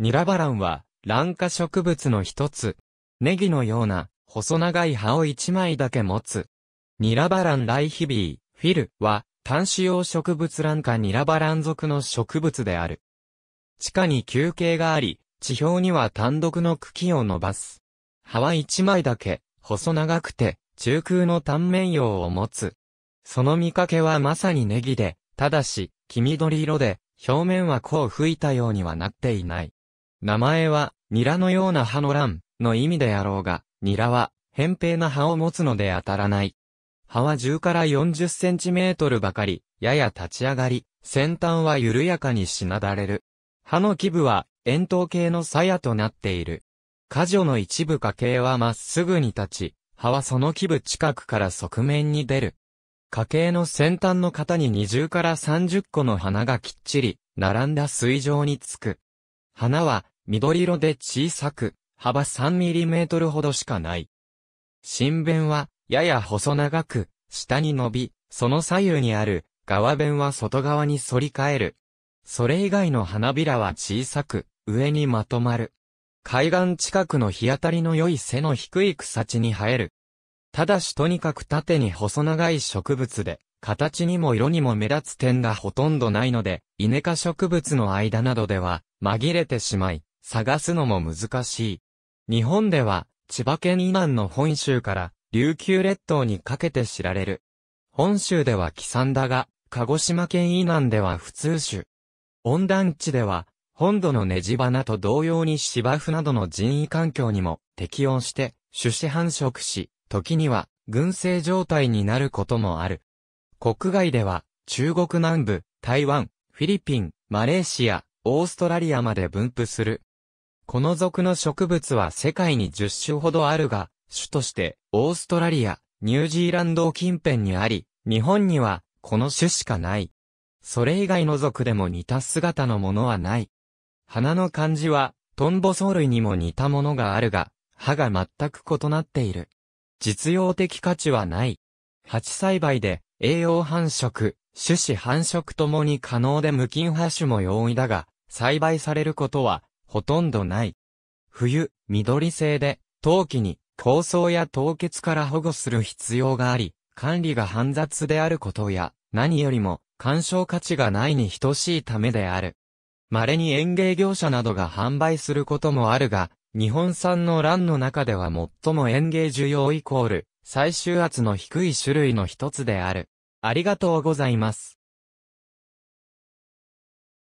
ニラバランは、卵化植物の一つ。ネギのような、細長い葉を一枚だけ持つ。ニラバランライヒビー、フィルは、単子用植物卵化ニラバラン属の植物である。地下に休憩があり、地表には単独の茎を伸ばす。葉は一枚だけ、細長くて、中空の単面葉を持つ。その見かけはまさにネギで、ただし、黄緑色で、表面はこう吹いたようにはなっていない。名前は、ニラのような葉の乱の意味であろうが、ニラは、扁平な葉を持つので当たらない。葉は10から40センチメートルばかり、やや立ち上がり、先端は緩やかにしなだれる。葉の基部は、円筒形の鞘となっている。果樹の一部花形はまっすぐに立ち、葉はその基部近くから側面に出る。花形の先端の型に20から30個の花がきっちり、並んだ水上につく。花は、緑色で小さく、幅 3mm ほどしかない。新弁は、やや細長く、下に伸び、その左右にある、側弁は外側に反り返る。それ以外の花びらは小さく、上にまとまる。海岸近くの日当たりの良い背の低い草地に生える。ただしとにかく縦に細長い植物で、形にも色にも目立つ点がほとんどないので、イネ科植物の間などでは、紛れてしまい、探すのも難しい。日本では、千葉県以南の本州から琉球列島にかけて知られる。本州ではキサだが、鹿児島県以南では普通種。温暖地では、本土のネジ花と同様に芝生などの人為環境にも適応して種子繁殖し、時には群生状態になることもある。国外では中国南部、台湾、フィリピン、マレーシア、オーストラリアまで分布するこの属の植物は世界に10種ほどあるが、種としてオーストラリア、ニュージーランド近辺にあり、日本にはこの種しかない。それ以外の属でも似た姿のものはない。花の漢字は、トンボ藻類にも似たものがあるが、歯が全く異なっている。実用的価値はない。鉢栽培で栄養繁殖、種子繁殖ともに可能で無菌派種も容易だが、栽培されることはほとんどない。冬、緑性で、冬季に、構想や凍結から保護する必要があり、管理が煩雑であることや、何よりも、干渉価値がないに等しいためである。稀に園芸業者などが販売することもあるが、日本産の卵の中では最も園芸需要イコール、最終圧の低い種類の一つである。ありがとうございます。